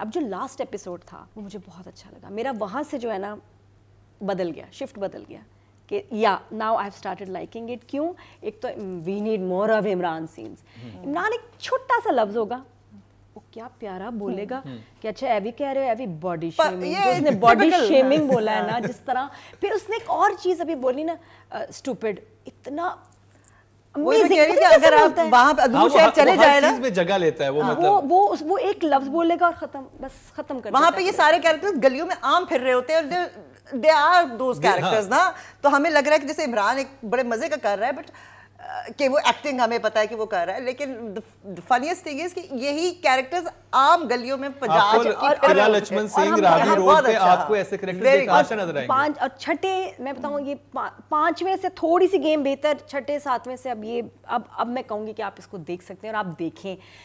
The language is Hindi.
अब जो लास्ट एपिसोड था वो मुझे बहुत अच्छा लगा मेरा वहाँ से जो है ना बदल गया शिफ्ट बदल गया कि या now I have started liking it क्यों एक तो we need more of Imran scenes Imran एक छोटा सा लफ्ज होगा वो क्या प्यारा हम्म, बोलेगा हम्म। कि अच्छा एवी कह रहे हो एवी बॉडी शेमिंग जो उसने बॉडी शेमिंग बोला है हाँ। ना जिस तरह फिर उसने एक और चीज़ अभी बोली ना स्टूपिड इतना तो वहाँ हाँ, शहर चले हाँ, मतलब बोलेगा और खत्म बस खत्म कर वहाँ पे ये सारे गलियों में आम फिर रहे होते हैं हाँ। तो हमें लग रहा है कि जैसे इमरान एक बड़े मजे का कर रहा है बट कि वो एक्टिंग हमें पता है कि वो कर रहा है लेकिन फनीस्ट थिंग इज कि यही कैरेक्टर्स आम गलियों में और लक्ष्मण सिंह रावी रोड पे अच्छा। आपको ऐसे कैरेक्टर देखा नजर आएंगे पांच और छठे मैं बताऊं ये पांचवें से थोड़ी सी गेम बेहतर छठे सातवें से अब ये अब अब मैं कहूंगी कि आप इसको देख सकते हैं और आप देखें